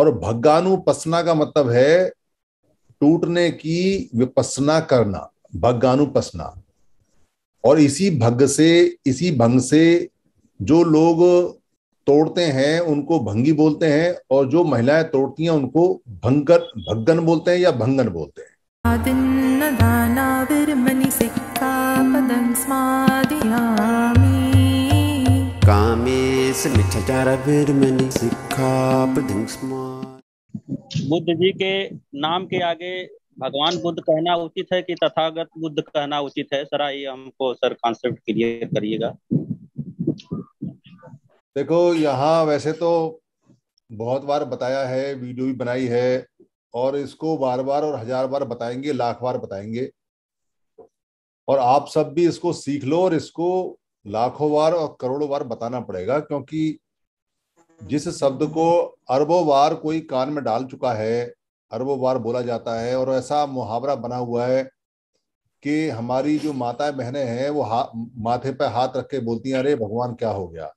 और भगानुपसना का मतलब है टूटने की विपसना करना भगानुपसना और इसी भग से इसी भंग से जो लोग तोड़ते हैं उनको भंगी बोलते हैं और जो महिलाएं तोड़ती हैं उनको भंगन भग्गन बोलते हैं या भंगन बोलते हैं आदिन्न स्मादियामि कामे स्मिठचारविर्मणि सिक्खापदिंस्मा बुद्ध जी के नाम के आगे भगवान बुद्ध कहना उचित है कि तथागत बुद्ध कहना उचित है सर ये हमको सर कॉन्सेप्ट क्लियर करिएगा देखो यहाँ वैसे तो बहुत बार बताया है वीडियो भी बनाई है और इसको बार बार और हजार बार बताएंगे लाख बार बताएंगे और आप सब भी इसको सीख लो और इसको लाखों बार और करोड़ों बार बताना पड़ेगा क्योंकि जिस शब्द को अरबों बार कोई कान में डाल चुका है अरबों बार बोला जाता है और ऐसा मुहावरा बना हुआ है कि हमारी जो माताएं बहनें हैं वो हा, माथे पर हाथ रख के बोलती हैं अरे भगवान क्या हो गया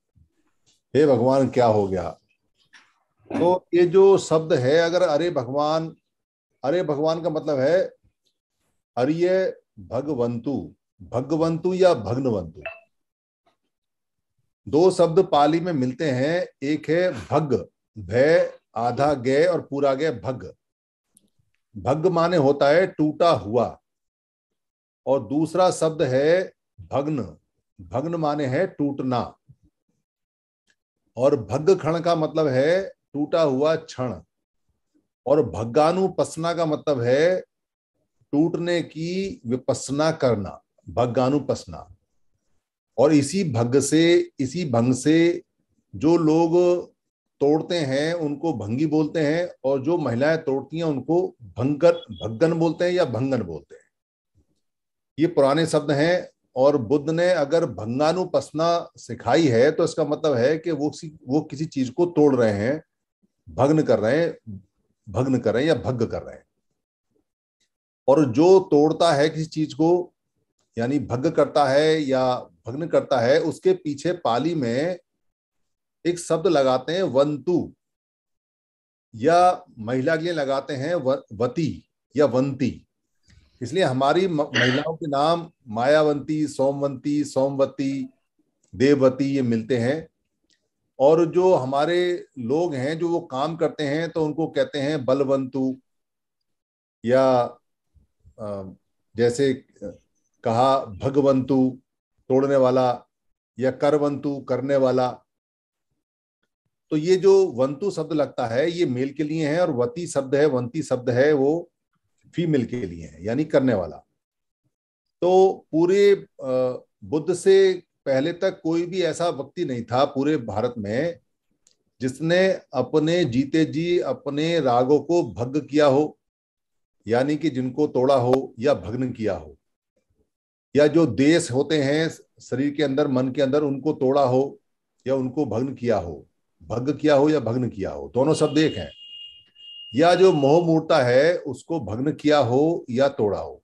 हे भगवान क्या हो गया तो ये जो शब्द है अगर अरे भगवान अरे भगवान का मतलब है अरे भगवंतु भगवंतु या भग्नवंतु दो शब्द पाली में मिलते हैं एक है भग भय आधा गय और पूरा गय भग भग माने होता है टूटा हुआ और दूसरा शब्द है भग्न भग्न माने है टूटना और भग खण का मतलब है टूटा हुआ क्षण और भग्गानुपसना का मतलब है टूटने की विपसना करना भग्गानुपसना और इसी भग से इसी भंग से जो लोग तोड़ते हैं उनको भंगी बोलते हैं और जो महिलाएं तोड़ती हैं उनको भंगन भग्गन बोलते हैं या भंगन बोलते हैं ये पुराने शब्द हैं और बुद्ध ने अगर भंगानुपसना सिखाई है तो इसका मतलब है कि वो किसी वो किसी चीज को तोड़ रहे हैं भग्न कर रहे हैं भग्न कर रहे हैं या भग कर रहे हैं और जो तोड़ता है किसी चीज को यानी भग करता है या भग्न करता है उसके पीछे पाली में एक शब्द लगाते हैं वंतु या महिला के लिए लगाते हैं वती या वंती इसलिए हमारी महिलाओं के नाम मायावंती सोमवंती सोमवती देववती ये मिलते हैं और जो हमारे लोग हैं जो वो काम करते हैं तो उनको कहते हैं बलवंतु या जैसे कहा भगवंतु तोड़ने वाला या करवंतु करने वाला तो ये जो वंतु शब्द लगता है ये मेल के लिए है और वती शब्द है वंती शब्द है वो फीमेल के लिए है यानी करने वाला तो पूरे बुद्ध से पहले तक कोई भी ऐसा व्यक्ति नहीं था पूरे भारत में जिसने अपने जीते जी अपने रागों को भग किया हो यानी कि जिनको तोड़ा हो या भग्न किया हो या जो देश होते हैं शरीर के अंदर मन के अंदर उनको तोड़ा हो या उनको भग्न किया हो भग किया हो या भग्न किया हो दोनों शब्द एक हैं या जो मोह मोहमूर्ता है उसको भग्न किया हो या तोड़ा हो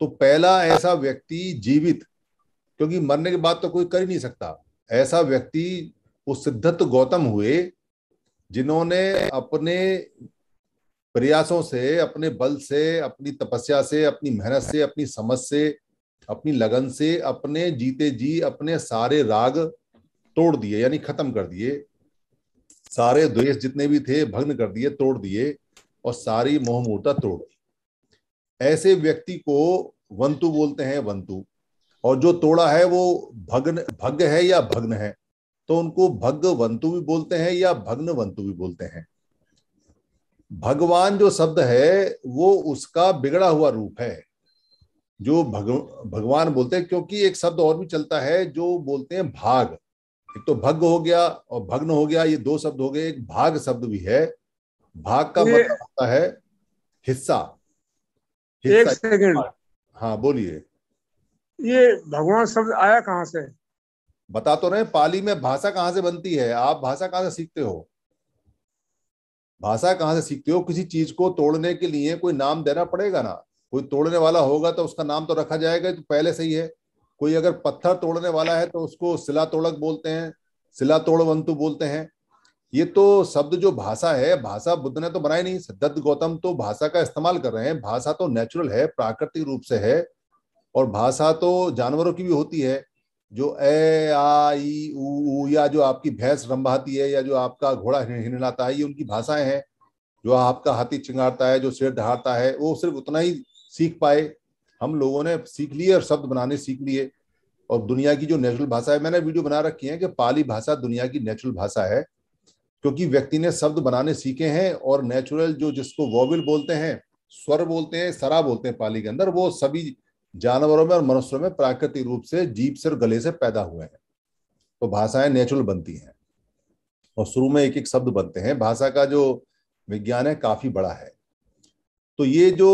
तो पहला ऐसा व्यक्ति जीवित क्योंकि मरने के बाद तो कोई कर ही नहीं सकता ऐसा व्यक्ति वो सिद्धत्व गौतम हुए जिन्होंने अपने प्रयासों से अपने बल से अपनी तपस्या से अपनी मेहनत से अपनी समझ से अपनी लगन से अपने जीते जी अपने सारे राग तोड़ दिए यानी खत्म कर दिए सारे द्वेष जितने भी थे भग्न कर दिए तोड़ दिए और सारी मोहमूर्ता तोड़ दी ऐसे व्यक्ति को वंतु बोलते हैं वंतु और जो तोड़ा है वो भग्न भग है या भग्न है तो उनको भग वंतु भी बोलते हैं या भग्न वंतु भी बोलते हैं भगवान जो शब्द है वो उसका बिगड़ा हुआ रूप है जो भग, भगवान बोलते हैं क्योंकि एक शब्द और भी चलता है जो बोलते हैं भाग एक तो भग हो गया और भग्न हो गया ये दो शब्द हो गए एक भाग शब्द भी है भाग का मतलब होता है हिस्सा, हिस्सा एक सेकंड हाँ बोलिए ये भगवान शब्द आया कहाँ से बता तो रहे पाली में भाषा कहाँ से बनती है आप भाषा कहाँ से सीखते हो भाषा कहाँ से सीखते हो किसी चीज को तोड़ने के लिए कोई नाम देना पड़ेगा ना कोई तोड़ने वाला होगा तो उसका नाम तो रखा जाएगा तो पहले से ही है कोई अगर पत्थर तोड़ने वाला है तो उसको सिला तोड़क बोलते हैं सिला तोड़वंतु बोलते हैं ये तो शब्द जो भाषा है भाषा बुद्ध ने तो बनाई नहीं दत्त गौतम तो भाषा का इस्तेमाल कर रहे हैं भाषा तो नेचुरल है प्राकृतिक रूप से है और भाषा तो जानवरों की भी होती है जो ए आई ऊ या जो आपकी भैंस रंभाती है या जो आपका घोड़ा हिनलाता है ये उनकी भाषाएं हैं जो आपका हाथी चिंगारता है जो शेर दहाड़ता है वो सिर्फ उतना ही सीख पाए हम लोगों ने सीख लिए और शब्द बनाने सीख लिए और दुनिया की जो नेचुरल भाषा है मैंने वीडियो बना रखी है कि पाली भाषा दुनिया की नेचुरल भाषा है क्योंकि व्यक्ति ने शब्द बनाने सीखे हैं और नेचुरल जो जिसको वोविल बोलते हैं स्वर बोलते हैं सरा बोलते हैं पाली के अंदर वो सभी जानवरों में और मनुष्यों में प्राकृतिक रूप से जीप से और गले से पैदा हुए हैं तो भाषाएं नेचुरल बनती हैं और शुरू में एक एक शब्द बनते हैं भाषा का जो विज्ञान है काफी बड़ा है तो ये जो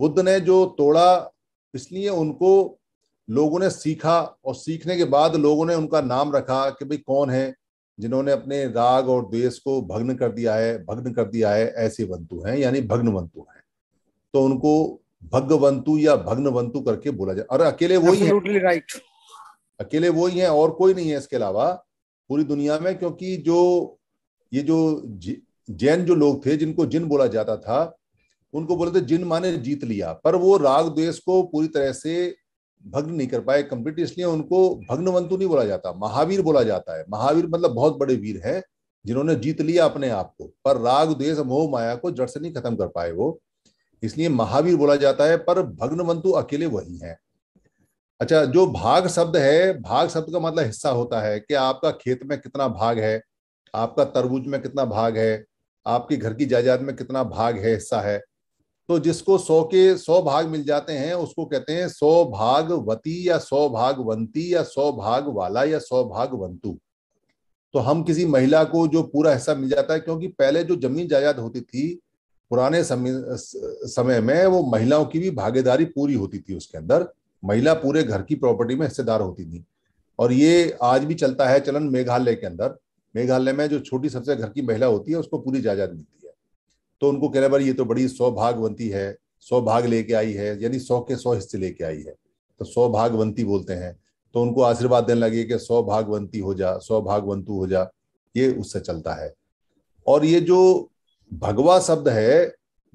बुद्ध ने जो तोड़ा इसलिए उनको लोगों ने सीखा और सीखने के बाद लोगों ने उनका नाम रखा कि भाई कौन है जिन्होंने अपने राग और द्वेष को भग्न कर दिया है भग्न कर दिया है ऐसे बंतु हैं यानी भग्न बंतु हैं तो उनको भगवंतु या भग्नवंतु करके बोला जाए और अकेले वही है राइट अकेले वही है और कोई नहीं है इसके अलावा पूरी दुनिया में क्योंकि जो ये जो जैन जो लोग थे जिनको जिन बोला जाता था उनको बोले थे जिन माने जीत लिया पर वो राग द्वेश को पूरी तरह से भग्न नहीं कर पाए कंप्लीट इसलिए उनको भग्नवंतु नहीं बोला जाता महावीर बोला जाता है महावीर मतलब बहुत बड़े वीर हैं जिन्होंने जीत लिया अपने आप को पर राग द्वेष मोह माया को जड़ से नहीं खत्म कर पाए वो इसलिए महावीर बोला जाता है पर भग्नवंतु अकेले वही हैं अच्छा जो भाग शब्द है भाग शब्द का मतलब हिस्सा होता है कि आपका खेत में कितना भाग है आपका तरबूज में कितना भाग है आपके घर की जायदाद में कितना भाग है हिस्सा है तो जिसको सौ के सौ भाग मिल जाते हैं उसको कहते हैं सौ भागवती या सौ भागवंती या सौ भाग वाला या सौ भागवंतु तो हम किसी महिला को जो पूरा हिस्सा मिल जाता है क्योंकि पहले जो जमीन जायदाद होती थी पुराने समय में वो महिलाओं की भी भागीदारी पूरी होती थी उसके अंदर महिला पूरे घर की प्रॉपर्टी में हिस्सेदार होती थी और ये आज भी चलता है चलन मेघालय के अंदर मेघालय में जो छोटी सबसे घर की महिला होती है उसको पूरी जायजाद मिलती है तो उनको कहना भाई ये तो बड़ी सौभागवंती है सौ भाग लेके आई है यानी सौ के सौ हिस्से लेके आई है तो सौ भागवंती बोलते हैं तो उनको आशीर्वाद देने लगे कि सौ भागवंती हो जा सौ भागवंतु हो जा ये उससे चलता है और ये जो भगवा शब्द है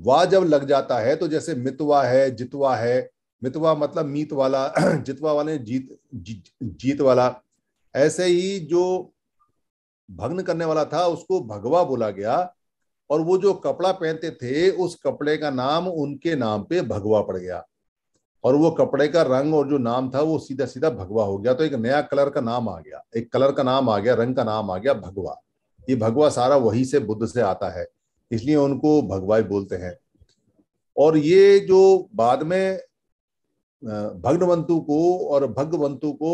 वा जब लग जाता है तो जैसे मितवा है जितवा है मितवा मतलब मीत वाला जितवा वाले जीत जी, जीत वाला ऐसे ही जो भग्न करने वाला था उसको भगवा बोला गया और वो जो कपड़ा पहनते थे उस कपड़े का नाम उनके नाम पे भगवा पड़ गया और वो कपड़े का रंग और जो नाम था वो सीधा सीधा भगवा हो गया तो एक नया कलर का नाम आ गया एक कलर का नाम आ गया रंग का नाम आ गया भगवा ये भगवा सारा वही से बुद्ध से आता है इसलिए उनको भगवाई बोलते हैं और ये जो बाद में भग्नवंतु को और भगवंतु को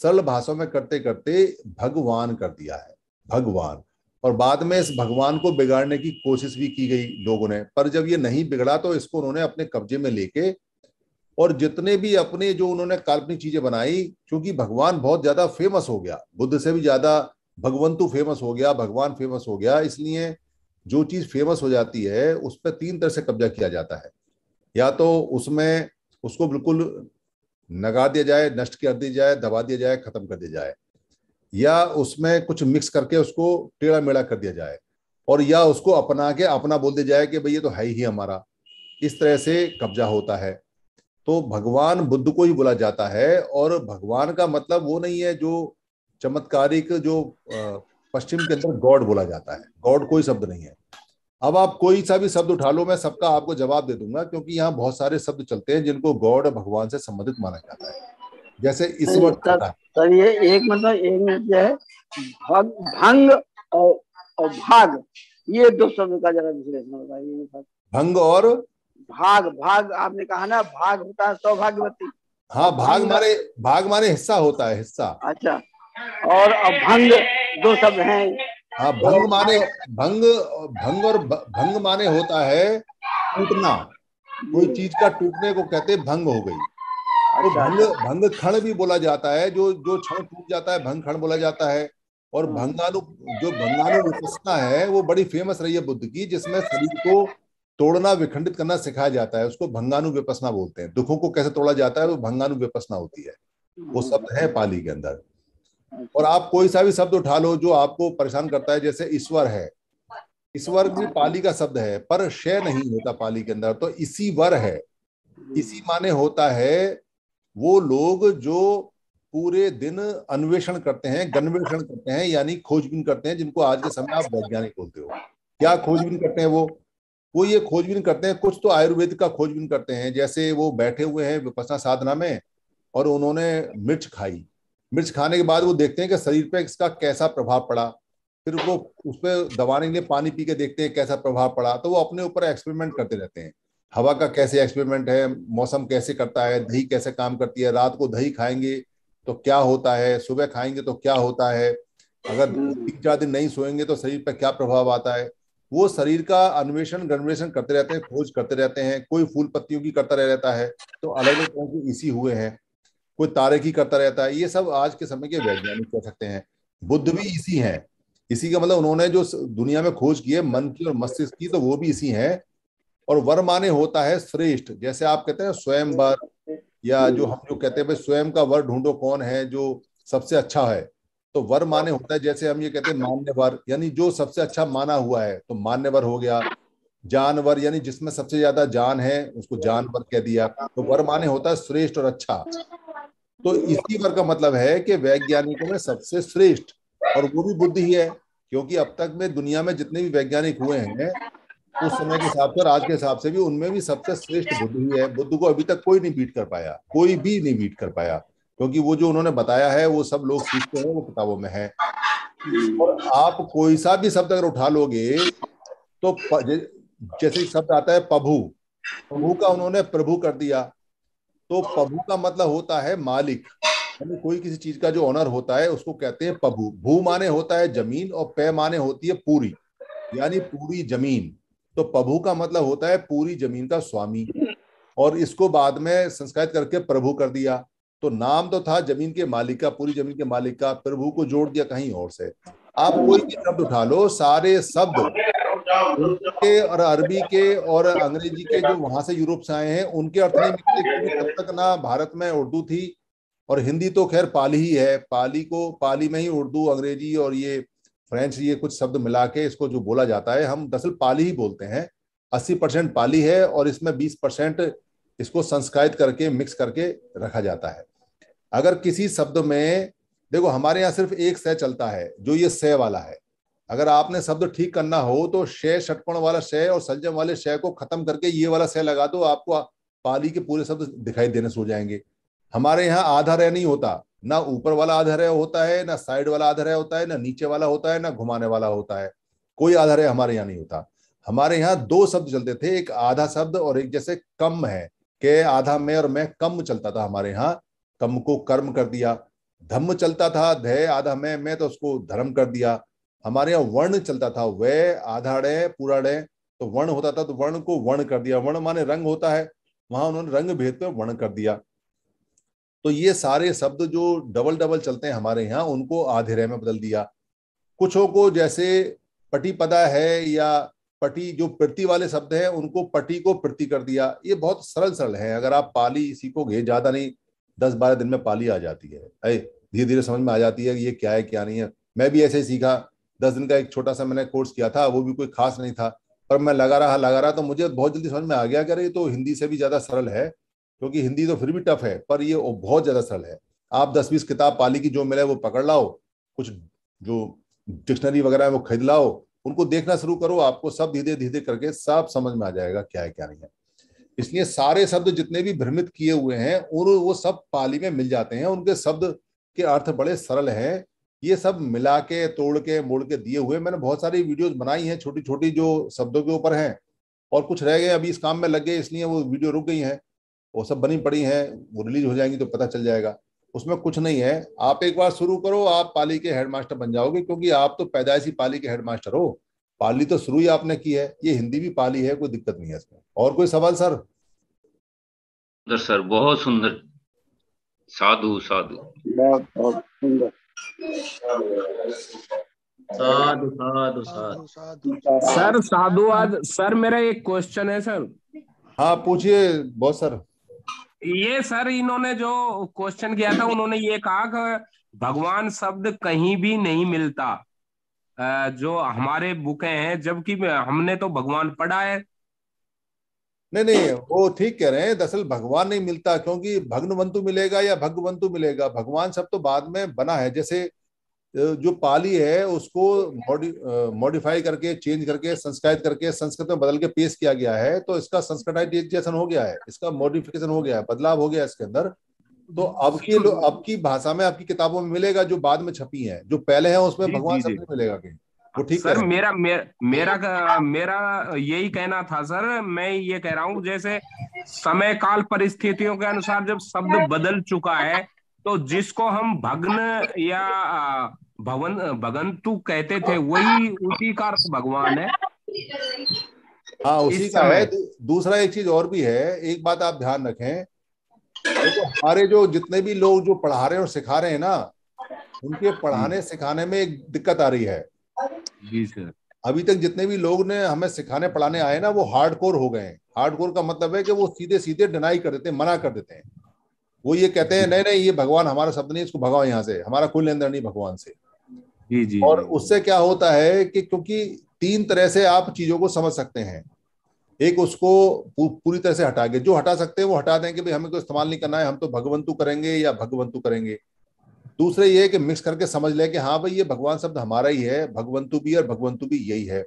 सरल भाषा में करते करते भगवान कर दिया है भगवान और बाद में इस भगवान को बिगाड़ने की कोशिश भी की गई लोगों ने पर जब ये नहीं बिगड़ा तो इसको उन्होंने अपने कब्जे में लेके और जितने भी अपने जो उन्होंने काल्पनिक चीजें बनाई क्योंकि भगवान बहुत ज्यादा फेमस हो गया बुद्ध से भी ज्यादा भगवंतु फेमस हो गया भगवान फेमस हो गया इसलिए जो चीज फेमस हो जाती है उस पर तीन तरह से कब्जा किया जाता है या तो उसमें उसको बिल्कुल नगा दिया जाए नष्ट कर दिया जाए दबा दिया जाए खत्म कर दिया जाए या उसमें कुछ मिक्स करके उसको टेढ़ा मेढ़ा कर दिया जाए और या उसको अपना के अपना बोल दिया जाए कि भाई ये तो है ही हमारा इस तरह से कब्जा होता है तो भगवान बुद्ध को ही बोला जाता है और भगवान का मतलब वो नहीं है जो चमत्कारिक जो पश्चिम के अंदर गॉड बोला जाता है गॉड कोई शब्द नहीं है अब आप कोई सा भी शब्द उठा लो मैं सबका आपको जवाब दे दूंगा क्योंकि यहाँ बहुत सारे शब्द चलते हैं जिनको गॉड भगवान से संबंधित माना जाता है जैसे इस सर ये एक मतलब एक मिनट है भंग और, और भाग ये दो शब्द का जरा विश्लेषण बताइए भंग और भाग भाग आपने कहा ना भाग होता है सौभाग्यवती हाँ भाग मारे भाग मारे हिस्सा होता है हिस्सा अच्छा और अभंग दो शब्द हैं हाँ भंग माने भंग भंग और भंग माने होता है टूटना कोई हम्म। चीज का टूटने को कहते भंग हो गई तो अच्छा। भंग भंग खण भी बोला जाता है जो जो क्षण टूट जाता है भंग खण बोला जाता है और हाँ। भंगानु जो भंगानु विपसना है वो बड़ी फेमस रही है बुद्ध की जिसमें शरीर को तोड़ना विखंडित करना सिखाया जाता है उसको भंगानु विपसना बोलते हैं दुखों को कैसे तोड़ा जाता है वो भंगानु विपसना होती है वो शब्द हम्म। है पाली के अंदर और आप कोई सा भी शब्द उठा लो जो आपको परेशान करता है जैसे ईश्वर है ईश्वर भी पाली का शब्द है पर शय नहीं होता पाली के अंदर तो इसी वर है इसी माने होता है वो लोग जो पूरे दिन अन्वेषण करते हैं गन्वेषण करते हैं यानी खोजबीन करते हैं जिनको आज के समय आप वैज्ञानिक बोलते हो क्या खोजबीन करते हैं वो वो ये खोजबीन करते हैं कुछ तो आयुर्वेद का खोजबीन करते हैं जैसे वो बैठे हुए हैं विपसना साधना में और उन्होंने मिर्च खाई मिर्च खाने के बाद वो देखते हैं कि शरीर पे इसका कैसा प्रभाव पड़ा फिर वो उस पर दबाने के लिए पानी पी के देखते हैं कैसा प्रभाव पड़ा तो वो अपने ऊपर एक्सपेरिमेंट करते रहते हैं हवा का कैसे एक्सपेरिमेंट है मौसम कैसे करता है दही कैसे काम करती है रात को दही खाएंगे तो क्या होता है सुबह खाएंगे तो क्या होता है अगर तीन चार दिन नहीं सोएंगे तो शरीर पर क्या प्रभाव आता है वो शरीर का अन्वेषण गन्वेषण करते रहते हैं खोज करते रहते हैं कोई फूल पत्तियों की करता रह रहता है तो अलग अलग तरह के इसी हुए हैं कोई तारकी करता रहता है ये सब आज के समय के वैज्ञानिक कह सकते हैं बुद्ध भी इसी हैं इसी का मतलब उन्होंने जो दुनिया में खोज की है मन की और मस्तिष्क की तो वो भी इसी हैं और वर माने होता है श्रेष्ठ जैसे आप कहते हैं स्वयं वर या जो हम जो कहते हैं भाई स्वयं का वर ढूंढो कौन है जो सबसे अच्छा है तो वर माने होता है जैसे हम ये कहते हैं मान्य वर यानी जो सबसे अच्छा माना हुआ है तो मान्य वर हो गया जानवर यानी जिसमें सबसे ज्यादा जान है उसको जानवर कह दिया तो वर माने होता है श्रेष्ठ और अच्छा तो इसी वर्ग का मतलब है कि वैज्ञानिकों में सबसे श्रेष्ठ और वो भी बुद्धि ही है क्योंकि अब तक में दुनिया में जितने भी वैज्ञानिक हुए हैं उस समय के हिसाब से आज के हिसाब से भी उनमें भी सबसे श्रेष्ठ बुद्ध ही है बुद्ध को अभी तक कोई नहीं बीट कर पाया कोई भी नहीं बीट कर पाया क्योंकि वो जो उन्होंने बताया है वो सब लोग सीखते हैं वो किताबों में है और आप कोई सा भी शब्द अगर उठा लोगे तो जैसे शब्द आता है प्रभु प्रभु का उन्होंने प्रभु कर दिया तो प्रभु का मतलब होता है मालिक यानी कोई किसी चीज का जो ऑनर होता है उसको कहते हैं प्रभु भू माने होता है जमीन और पे माने होती है पूरी यानी पूरी जमीन तो प्रभु का मतलब होता है पूरी जमीन का स्वामी और इसको बाद में संस्कृत करके प्रभु कर दिया तो नाम तो था जमीन के मालिक का पूरी जमीन के मालिक का प्रभु को जोड़ दिया कहीं और से आप कोई भी शब्द उठा लो सारे शब्द के और अरबी के और अंग्रेजी के जो वहां से यूरोप से आए हैं उनके अर्थ नहीं मिलते तब तक ना भारत में उर्दू थी और हिंदी तो खैर पाली ही है पाली को पाली में ही उर्दू अंग्रेजी और ये फ्रेंच ये कुछ शब्द मिला के इसको जो बोला जाता है हम दरअसल पाली ही बोलते हैं अस्सी परसेंट पाली है और इसमें बीस परसेंट इसको संस्कृत करके मिक्स करके रखा जाता है अगर किसी शब्द में देखो हमारे यहाँ सिर्फ एक सह चलता है जो ये सह वाला है अगर आपने शब्द ठीक करना हो तो शय षटकोण वाला शय और संजम वाले शय को खत्म करके ये वाला शय लगा दो आपको पाली के पूरे शब्द दिखाई देने शुरू जाएंगे हमारे यहाँ आधा रह नहीं होता ना ऊपर वाला आधा रह होता है ना साइड वाला आधा रह होता है ना नीचे वाला होता है ना घुमाने वाला होता है कोई आधा रह हमारे यहाँ नहीं होता हमारे यहाँ दो शब्द चलते थे एक आधा शब्द और एक जैसे कम है के आधा में और मैं कम चलता था हमारे यहाँ कम को कर्म कर दिया धम्म चलता था धय आधा में मैं तो उसको धर्म कर दिया हमारे यहाँ वर्ण चलता था वह आधाड़े पुराड़े तो वर्ण होता था तो वर्ण को वर्ण कर दिया वर्ण माने रंग होता है वहां उन्होंने रंग भेद पे वर्ण कर दिया तो ये सारे शब्द जो डबल डबल चलते हैं हमारे यहाँ उनको रह में बदल दिया कुछों को जैसे पटी पदा है या पटी जो प्रति वाले शब्द हैं उनको पटी को प्रति कर दिया ये बहुत सरल सरल है अगर आप पाली सीखोगे ज्यादा नहीं दस बारह दिन में पाली आ जाती है धीरे धीरे समझ में आ जाती है ये क्या है क्या नहीं है मैं भी ऐसे ही सीखा दस दिन का एक छोटा सा मैंने कोर्स किया था वो भी कोई खास नहीं था पर मैं लगा रहा लगा रहा तो मुझे बहुत जल्दी समझ में आ गया कि तो हिंदी से भी ज़्यादा सरल है क्योंकि हिंदी तो फिर भी टफ है पर ये बहुत ज़्यादा सरल है आप दस बीस किताब पाली की जो मिले वो पकड़ लाओ कुछ जो डिक्शनरी वगैरह है वो खरीद लाओ उनको देखना शुरू करो आपको सब धीरे धीरे करके सब समझ में आ जाएगा क्या है क्या नहीं है इसलिए सारे शब्द जितने भी भ्रमित किए हुए हैं और वो सब पाली में मिल जाते हैं उनके शब्द के अर्थ बड़े सरल हैं ये सब मिला के तोड़ के मोड़ के दिए हुए मैंने बहुत सारी वीडियोस बनाई हैं छोटी छोटी जो शब्दों के ऊपर हैं और कुछ रह गए अभी इस काम में लग गए इसलिए वो वीडियो रुक गई हैं वो सब बनी पड़ी हैं वो रिलीज हो जाएंगी तो पता चल जाएगा उसमें कुछ नहीं है आप एक बार शुरू करो आप पाली के हेडमास्टर बन जाओगे क्योंकि आप तो पैदाइशी पाली के हेडमास्टर हो पाली तो शुरू ही आपने की है ये हिंदी भी पाली है कोई दिक्कत नहीं है इसमें और कोई सवाल सर सर बहुत सुंदर साधु साधु बहुत बहुत सुंदर साधु साधु साधु सर साधुवाद सर मेरा एक क्वेश्चन है सर हाँ पूछिए बहुत सर ये सर इन्होंने जो क्वेश्चन किया था उन्होंने ये कहा कि भगवान शब्द कहीं भी नहीं मिलता जो हमारे बुके हैं जबकि हमने तो भगवान पढ़ा है नहीं नहीं वो ठीक कह रहे हैं दरअसल भगवान नहीं मिलता क्योंकि भग्नवंतु मिलेगा या भगवंतु मिलेगा भगवान सब तो बाद में बना है जैसे जो पाली है उसको मॉडिफाई करके चेंज करके संस्कृत करके संस्कृत में बदल के पेश किया गया है तो इसका संस्कृटाइजेशन हो गया है इसका मॉडिफिकेशन हो गया है बदलाव हो गया इसके अंदर तो अब की अब की भाषा में आपकी किताबों में मिलेगा जो बाद में छपी है जो पहले है उसमें भगवान सब मिलेगा कहीं वो ठीक सर है? मेरा मेरा मेरा यही कहना था सर मैं ये कह रहा हूँ जैसे समय काल परिस्थितियों के अनुसार जब शब्द बदल चुका है तो जिसको हम भग्न या भवन भगंतु कहते थे वही उसी का भगवान है हाँ उसी का है दूसरा एक चीज और भी है एक बात आप ध्यान रखें तो हमारे जो जितने भी लोग जो पढ़ा रहे हैं और सिखा रहे हैं ना उनके पढ़ाने हम्म। सिखाने में एक दिक्कत आ रही है जी सर अभी तक जितने भी लोग ने हमें सिखाने पढ़ाने आए ना वो हार्ड कोर हो गए हैं कोर का मतलब है कि वो सीधे सीधे डिनाई कर देते हैं मना कर देते हैं वो ये कहते हैं नहीं नहीं ये भगवान हमारा शब्द नहीं इसको भगवान यहाँ से हमारा कोई लेन नहीं भगवान से जी जी और उससे क्या होता है कि क्योंकि तीन तरह से आप चीजों को समझ सकते हैं एक उसको पूरी तरह से हटा के जो हटा सकते हैं वो हटा दें कि भाई हमें तो इस्तेमाल नहीं करना है हम तो भगवंतु करेंगे या भगवंतु करेंगे दूसरे ये है कि मिक्स करके समझ ले कि हाँ भाई ये भगवान शब्द हमारा ही है भगवंतु भी और भगवंतु भी यही है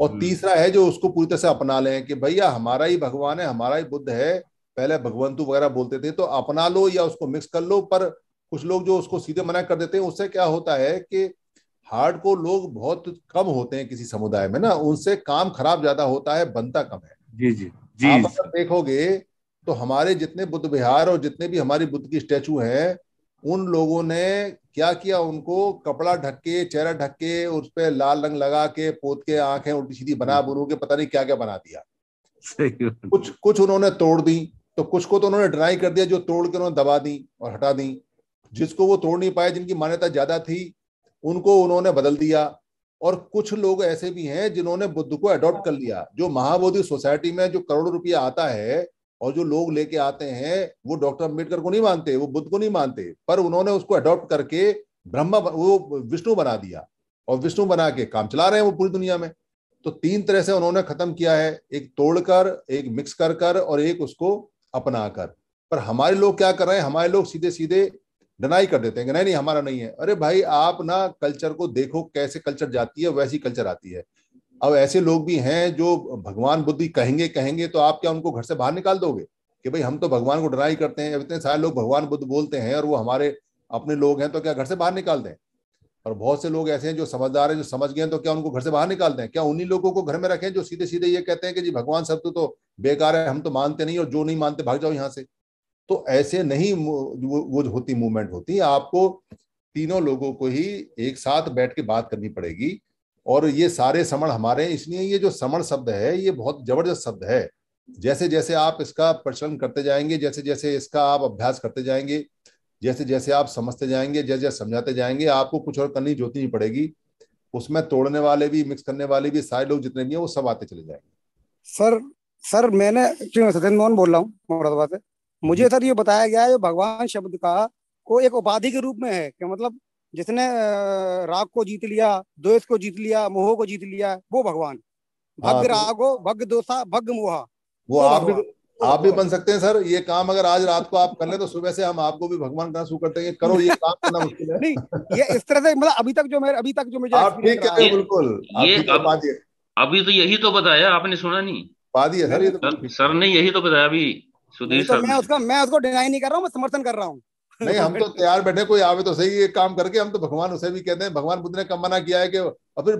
और हम्म। तीसरा है जो उसको पूरी तरह से अपना लें कि भैया हमारा ही भगवान है हमारा ही बुद्ध है पहले भगवंतु वगैरह बोलते थे तो अपना लो या उसको मिक्स कर लो पर कुछ लोग जो उसको सीधे मना कर देते हैं उससे क्या होता है कि हार्ड को लोग बहुत कम होते हैं किसी समुदाय में ना उनसे काम खराब ज्यादा होता है बनता कम है जी जी जी आप अगर देखोगे तो हमारे जितने बुद्ध विहार और जितने भी हमारी बुद्ध की स्टैचू हैं उन लोगों ने क्या किया उनको कपड़ा ढक के चेहरा ढक के उस पर लाल रंग लगा के पोत के आंखें उल्टी सीधी बना हम्म। बुरू के पता नहीं क्या क्या बना दिया कुछ कुछ उन्होंने तोड़ दी तो कुछ को तो उन्होंने डिनाई कर दिया जो तोड़ के उन्होंने दबा दी और हटा दी जिसको वो तोड़ नहीं पाए जिनकी मान्यता ज्यादा थी उनको उन्होंने बदल दिया और कुछ लोग ऐसे भी हैं जिन्होंने बुद्ध को अडॉप्ट कर लिया जो महाबोधि सोसाइटी में जो करोड़ों रुपया आता है और जो लोग लेके आते हैं वो डॉक्टर अम्बेडकर को नहीं मानते वो बुद्ध को नहीं मानते पर उन्होंने उसको अडॉप्ट करके ब्रह्मा वो विष्णु बना दिया और विष्णु बना के काम चला रहे हैं वो पूरी दुनिया में तो तीन तरह से उन्होंने खत्म किया है एक तोड़कर एक मिक्स कर कर और एक उसको अपना कर पर हमारे लोग क्या कर रहे हैं हमारे लोग सीधे सीधे डिनाई कर देते हैं कि नहीं नहीं हमारा नहीं है अरे भाई आप ना कल्चर को देखो कैसे कल्चर जाती है वैसी कल्चर आती है अब ऐसे लोग भी हैं जो भगवान बुद्धि कहेंगे कहेंगे तो आप क्या उनको घर से बाहर निकाल दोगे कि भाई हम तो भगवान को डराई करते हैं इतने सारे लोग भगवान बुद्ध बोलते हैं और वो हमारे अपने लोग हैं तो क्या घर से बाहर निकाल दें और बहुत से लोग ऐसे हैं जो समझदार हैं जो समझ गए तो क्या उनको घर से बाहर निकाल दें क्या उन्हीं लोगों को घर में रखें जो सीधे सीधे ये कहते हैं कि जी भगवान सब तो, तो बेकार है हम तो मानते नहीं और जो नहीं मानते भाग जाओ यहाँ से तो ऐसे नहीं वो होती मूवमेंट होती आपको तीनों लोगों को ही एक साथ बैठ के बात करनी पड़ेगी और ये सारे समण हमारे हैं इसलिए ये जो समण शब्द है ये बहुत जबरदस्त शब्द है जैसे जैसे आप इसका प्रचलन करते जाएंगे जैसे जैसे इसका आप अभ्यास करते जाएंगे जैसे जैसे आप समझते जाएंगे जैसे जैसे समझाते जाएंगे आपको कुछ और करनी जोतनी पड़ेगी उसमें तोड़ने वाले भी मिक्स करने वाले भी सारे लोग जितने भी हैं वो सब आते चले जाएंगे सर सर मैंने सत्येंद्र मोहन बोल रहा हूँ मुझे सर ये बताया गया है भगवान शब्द का को एक उपाधि के रूप में है कि मतलब जिसने राग को जीत लिया द्वेष को जीत लिया मोह को जीत लिया वो भगवान हाँ, भग तो रागो भग दोषा भग मोहा वो आप भी आप भी बन सकते हैं सर ये काम अगर आज रात को आप कर ले तो सुबह से हम आपको भी भगवान का शुरू करते हैं करो ये काम करना मुश्किल है नहीं ये इस तरह से मतलब अभी तक जो मेरे अभी तक जो मुझे आप ठीक हैं बिल्कुल ये अभी तो यही तो बताया आपने सुना नहीं पादी है सर ये तो सर ने यही तो बताया अभी सुधीर तो सर मैं उसका मैं उसको डिनाई नहीं कर रहा हूँ मैं समर्थन कर रहा हूँ नहीं हम तो तैयार बैठे कोई आवे तो सही एक काम करके हम तो भगवान उसे भी कहते हैं भगवान बुद्ध ने कब मना किया है कि और फिर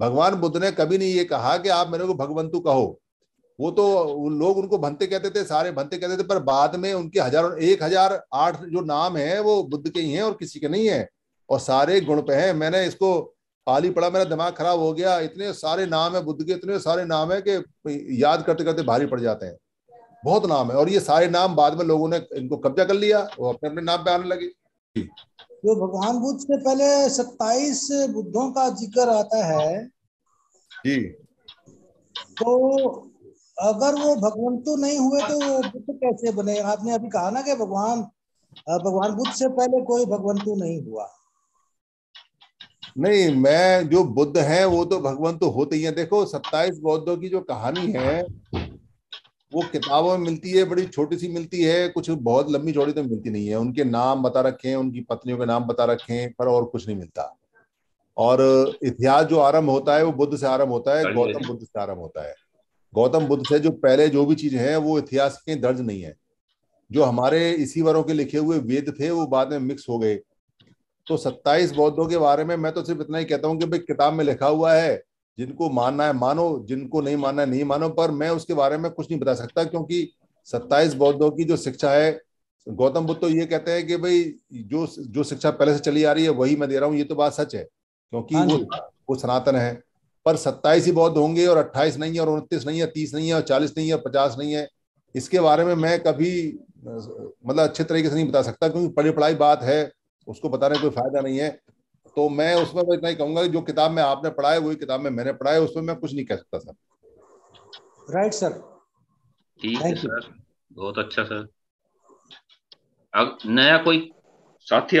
भगवान बुद्ध ने कभी नहीं ये कहा कि आप मेरे को भगवंतु कहो वो तो लोग उनको भंते कहते थे सारे भंते कहते थे पर बाद में उनके हजारों एक हजार आठ जो नाम है वो बुद्ध के ही हैं और किसी के नहीं है और सारे गुण पे हैं मैंने इसको पाली पड़ा मेरा दिमाग खराब हो गया इतने सारे नाम है बुद्ध के इतने सारे नाम है कि याद करते करते भारी पड़ जाते हैं बहुत नाम है और ये सारे नाम बाद में लोगों ने इनको कब्जा कर लिया वो अपने अपने नाम पे आने लगे जो भगवान बुद्ध से पहले सत्ताईस बुद्धों का जिक्र आता है जी तो अगर वो भगवंतु नहीं हुए तो वो बुद्ध कैसे बने आपने अभी कहा ना कि भगवान भगवान बुद्ध से पहले कोई भगवंतु नहीं हुआ नहीं मैं जो बुद्ध हैं वो तो भगवंतु होते ही हैं देखो सत्ताईस बौद्धों की जो कहानी है वो किताबों में मिलती है बड़ी छोटी सी मिलती है कुछ बहुत लंबी चौड़ी तो मिलती नहीं है उनके नाम बता रखे हैं उनकी पत्नियों के नाम बता रखे हैं पर और कुछ नहीं मिलता और इतिहास जो आरंभ होता है वो बुद्ध से आरंभ होता है हाँ हाँ गौतम बुद्ध से आरंभ होता है गौतम बुद्ध से जो पहले जो भी चीज है वो इतिहास के दर्ज नहीं है जो हमारे इसी वरों के लिखे हुए वेद थे वो बाद में मिक्स हो गए तो सत्ताईस बौद्धों के बारे में मैं तो सिर्फ इतना ही कहता हूँ कि भाई किताब में लिखा हुआ है जिनको मानना है मानो जिनको नहीं मानना है नहीं मानो पर मैं उसके बारे में कुछ नहीं बता सकता क्योंकि सत्ताईस बौद्धों की जो शिक्षा है गौतम बुद्ध तो ये कहते हैं कि भाई जो जो शिक्षा पहले से चली आ रही है वही मैं दे रहा हूँ ये तो बात सच है क्योंकि हाँ वो वो सनातन है पर सत्ताईस ही बौद्ध होंगे और अट्ठाईस नहीं है और उनतीस नहीं है तीस नहीं है और चालीस नहीं है और पचास नहीं है इसके बारे में मैं कभी मतलब अच्छे तरीके से नहीं बता सकता क्योंकि पढ़ी पढ़ाई बात है उसको बताने कोई फायदा नहीं है तो मैं उसमें मैं इतना ही कहूंगा कि जो किताब में आपने पढ़ाया वही किताब में मैंने पढ़ा उसमें मैं कुछ नहीं कह सकता सर राइट सर ठीक है सर बहुत अच्छा सर अब नया कोई साथी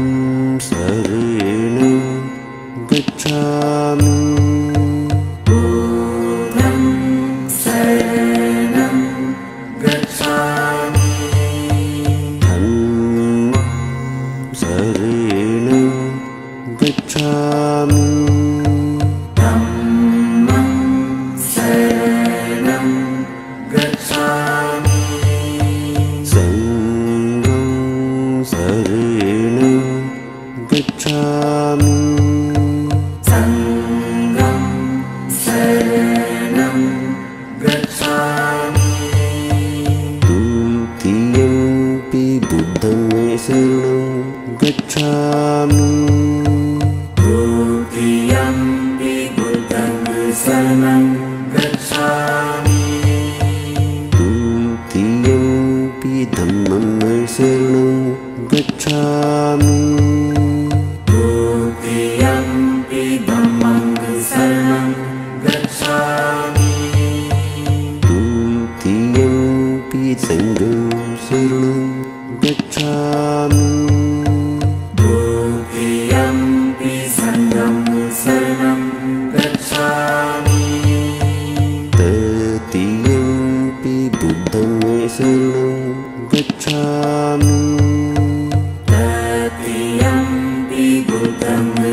सरेण गच्छामि गच्छानु i